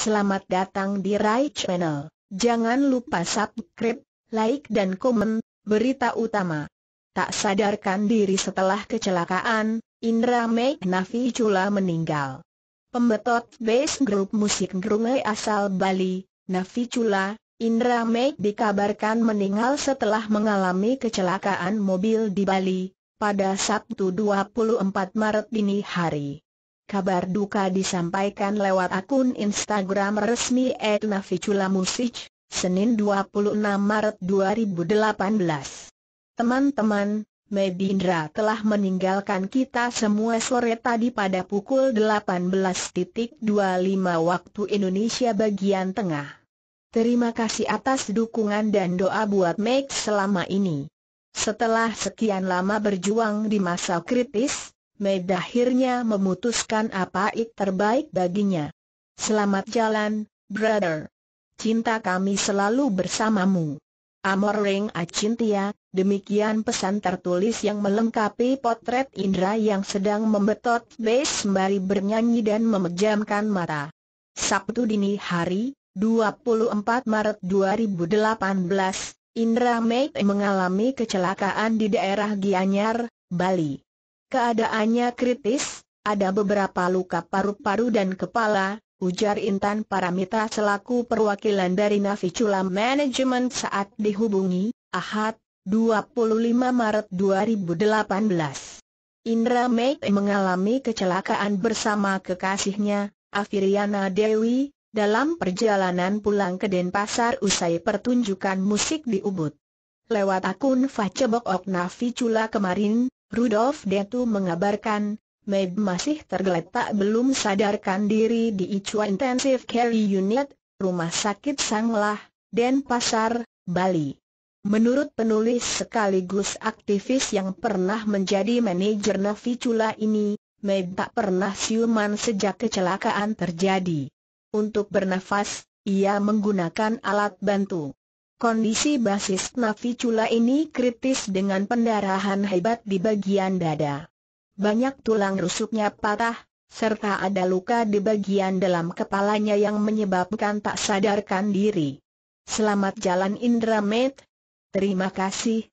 Selamat datang di Rai Channel. Jangan lupa subscribe, like dan komen, berita utama. Tak sadarkan diri setelah kecelakaan, Indra Nafi Cula meninggal. Pembetot base grup musik Grungai asal Bali, Nafi Cula, Indra Meg dikabarkan meninggal setelah mengalami kecelakaan mobil di Bali, pada Sabtu 24 Maret dini hari. Kabar duka disampaikan lewat akun Instagram resmi Music, Senin 26 Maret 2018. Teman-teman, Medindra telah meninggalkan kita semua sore tadi pada pukul 18.25 waktu Indonesia bagian tengah. Terima kasih atas dukungan dan doa buat Meg selama ini. Setelah sekian lama berjuang di masa kritis, Mei akhirnya memutuskan apa yang terbaik baginya. Selamat jalan, brother. Cinta kami selalu bersamamu. Amor Ring Acintia, demikian pesan tertulis yang melengkapi potret Indra yang sedang membetot bass sembari bernyanyi dan memejamkan mata. Sabtu dini hari, 24 Maret 2018, Indra Mei mengalami kecelakaan di daerah Gianyar, Bali. Keadaannya kritis, ada beberapa luka paru-paru dan kepala, ujar Intan Paramita selaku perwakilan dari Navicula Management saat dihubungi, Ahad, 25 Maret 2018. Indra Mei mengalami kecelakaan bersama kekasihnya, Afiriana Dewi, dalam perjalanan pulang ke Denpasar usai pertunjukan musik di Ubud. Lewat akun Facebook Oknavi Cula kemarin, Rudolf Detu mengabarkan, Meb masih tergeletak belum sadarkan diri di ICU Intensive Care Unit, Rumah Sakit Sanglah, Denpasar, Bali. Menurut penulis sekaligus aktivis yang pernah menjadi manajer Novicula ini, Meb tak pernah siuman sejak kecelakaan terjadi. Untuk bernafas, ia menggunakan alat bantu. Kondisi basis Nafi Cula ini kritis dengan pendarahan hebat di bagian dada. Banyak tulang rusuknya patah, serta ada luka di bagian dalam kepalanya yang menyebabkan tak sadarkan diri. Selamat jalan Med. Terima kasih,